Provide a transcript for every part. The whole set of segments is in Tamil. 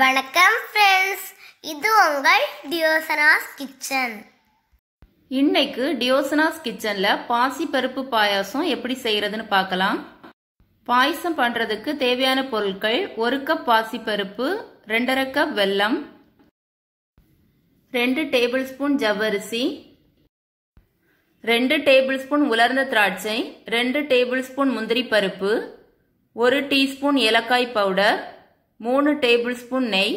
வணக்கம் ஃப்ரெண்ட்ஸ் இது உங்கள் டியோசனாஸ் கிச்சன் இன்னைக்கு டியோசனாஸ் கிச்சனில் பாசி பருப்பு பாயாசம் எப்படி செய்கிறதுன்னு பார்க்கலாம் பாயசம் பண்ணுறதுக்கு தேவையான பொருட்கள் ஒரு கப் பாசி பருப்பு ரெண்டரை கப் வெல்லம் ரெண்டு டேபிள் ஸ்பூன் ஜவ்வரிசி ரெண்டு டேபிள் ஸ்பூன் உலர்ந்த திராட்சை ரெண்டு டேபிள் ஸ்பூன் முந்திரி பருப்பு ஒரு டீஸ்பூன் ஏலக்காய் பவுடர் மூணு டேபிள் ஸ்பூன் நெய்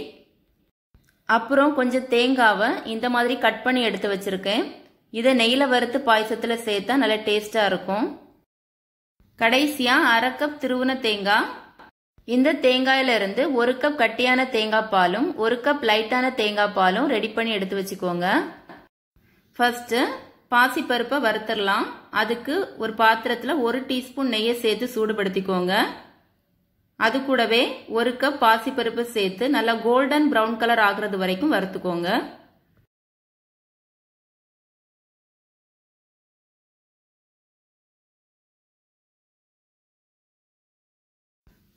அப்புறம் கொஞ்சம் தேங்காவை இந்த மாதிரி கட் பண்ணி எடுத்து வச்சுருக்கேன் இதை நெய்யில் வறுத்து பாயசத்தில் சேர்த்தா நல்லா டேஸ்ட்டாக இருக்கும் கடைசியாக அரை கப் திருவுன தேங்காய் இந்த இருந்து ஒரு கப் கட்டியான தேங்காய் பாலும் ஒரு கப் லைட்டான தேங்காய் பாலும் ரெடி பண்ணி எடுத்து வச்சுக்கோங்க ஃபர்ஸ்ட் பாசிப்பருப்பை வறுத்துடலாம் அதுக்கு ஒரு பாத்திரத்தில் ஒரு டீஸ்பூன் நெய்யை சேர்த்து சூடுபடுத்திக்கோங்க அது கூடவே ஒரு கப் பாசிப்பருப்பு சேர்த்து நல்லா கோல்டன் ப்ரௌன் கலர் ஆகிறது வரைக்கும் வறுத்துக்கோங்க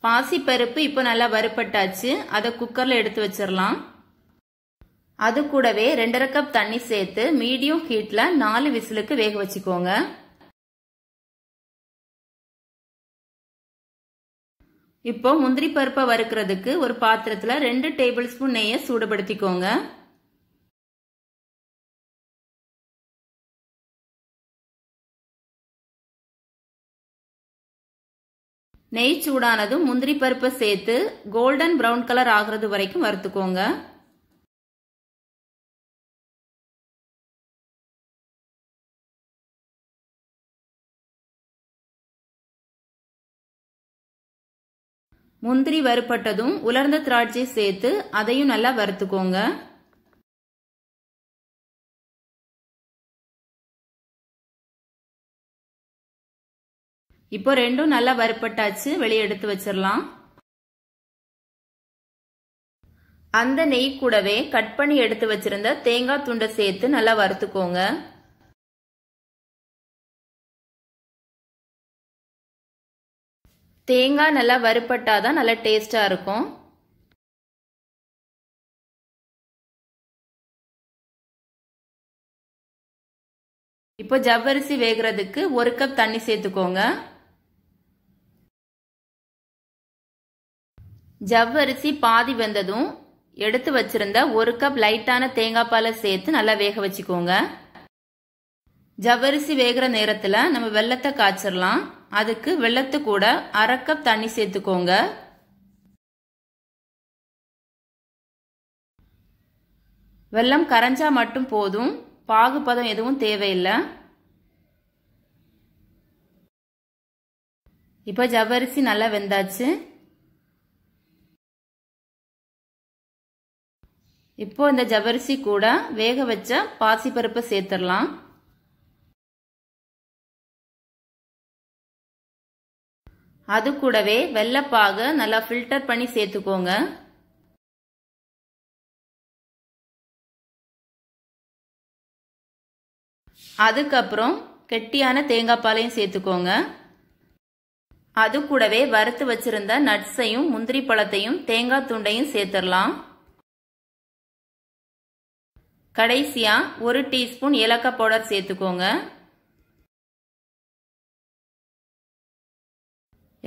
பாசிப்பருப்பு இப்போ நல்லா வறுப்பட்டாச்சு அதை குக்கரில் எடுத்து வச்சிடலாம் அது கூடவே ரெண்டரை கப் தண்ணி சேர்த்து மீடியம் ஹீட்டில் நாலு விசிலுக்கு வேக வச்சுக்கோங்க இப்போ முந்திரி பருப்பை வறுக்கிறதுக்கு ஒரு பாத்திரத்தில் ரெண்டு டேபிள் ஸ்பூன் நெய்யை சூடுபடுத்திக்கோங்க நெய் சூடானதும் முந்திரி பருப்பை சேர்த்து கோல்டன் ப்ரௌன் கலர் ஆகிறது வரைக்கும் வறுத்துக்கோங்க முந்திரி வறுப்பட்டதும் உலர்ந்த திராட்சை சேர்த்து அதையும் நல்லா வறுத்துக்கோங்க இப்போ ரெண்டும் நல்லா வறுப்பட்டாச்சு வெளியே எடுத்து வச்சிடலாம் அந்த நெய் கூடவே கட் பண்ணி எடுத்து வச்சிருந்த தேங்காய் துண்டை சேர்த்து நல்லா வறுத்துக்கோங்க தேங்காய் நல்லா வறுப்பட்டா தான் நல்லா டேஸ்ட்டாக இருக்கும் இப்போ ஜவ்வரிசி வேகிறதுக்கு ஒரு கப் தண்ணி சேர்த்துக்கோங்க ஜவ்வரிசி பாதி வெந்ததும் எடுத்து வச்சிருந்த ஒரு கப் லைட்டான தேங்காய் பாலை சேர்த்து நல்லா வேக வச்சுக்கோங்க ஜவ்வரிசி வேகிற நேரத்தில் நம்ம வெள்ளத்தை காய்ச்சிடலாம் அதுக்கு வெள்ளத்து கூட அரை கப் தண்ணி சேர்த்துக்கோங்க வெள்ளம் கரைஞ்சா மட்டும் போதும் பாகுபதம் எதுவும் தேவையில்லை இப்போ ஜவ்வரிசி நல்லா வெந்தாச்சு இப்போ இந்த ஜவ்வரிசி கூட வேக வச்ச பாசிப்பருப்பை சேர்த்துடலாம் அது கூடவே வெள்ளப்பாக நல்லா ஃபில்டர் பண்ணி சேர்த்துக்கோங்க அதுக்கப்புறம் கெட்டியான தேங்காய் பாலையும் சேர்த்துக்கோங்க அது கூடவே வறுத்து வச்சிருந்த நட்ஸையும் முந்திரி பழத்தையும் தேங்காய் துண்டையும் சேர்த்துடலாம் கடைசியாக ஒரு டீஸ்பூன் ஏலக்காய் பவுடர் சேர்த்துக்கோங்க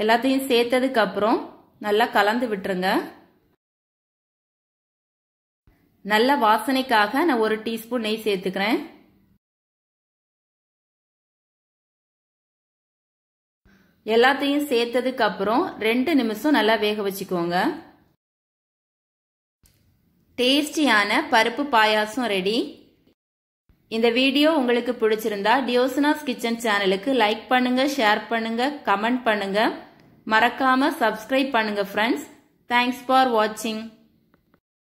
எல்லாத்தையும் சேர்த்ததுக்கப்புறம் நல்லா கலந்து விட்டுருங்க நல்ல வாசனைக்காக நான் ஒரு டீஸ்பூன் நெய் சேர்த்துக்கிறேன் எல்லாத்தையும் சேர்த்ததுக்கு அப்புறம் ரெண்டு நிமிஷம் நல்லா வேக வச்சுக்கோங்க டேஸ்டியான பருப்பு பாயாசம் ரெடி இந்த வீடியோ உங்களுக்கு பிடிச்சிருந்தா டியோசனாஸ் கிச்சன் சேனலுக்கு லைக் பண்ணுங்க ஷேர் பண்ணுங்க கமெண்ட் பண்ணுங்க மறக்காம சப்ஸ்கிரைப் பண்ணுங்க ஃப்ரெண்ட்ஸ் தேங்க்ஸ் ஃபார் வாட்சிங்